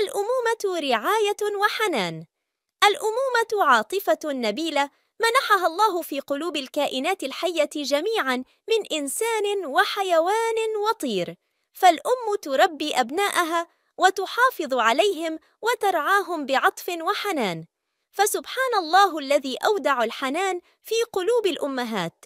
الأمومة رعاية وحنان الأمومة عاطفة نبيلة منحها الله في قلوب الكائنات الحية جميعاً من إنسان وحيوان وطير فالأم تربي أبناءها وتحافظ عليهم وترعاهم بعطف وحنان فسبحان الله الذي أودع الحنان في قلوب الأمهات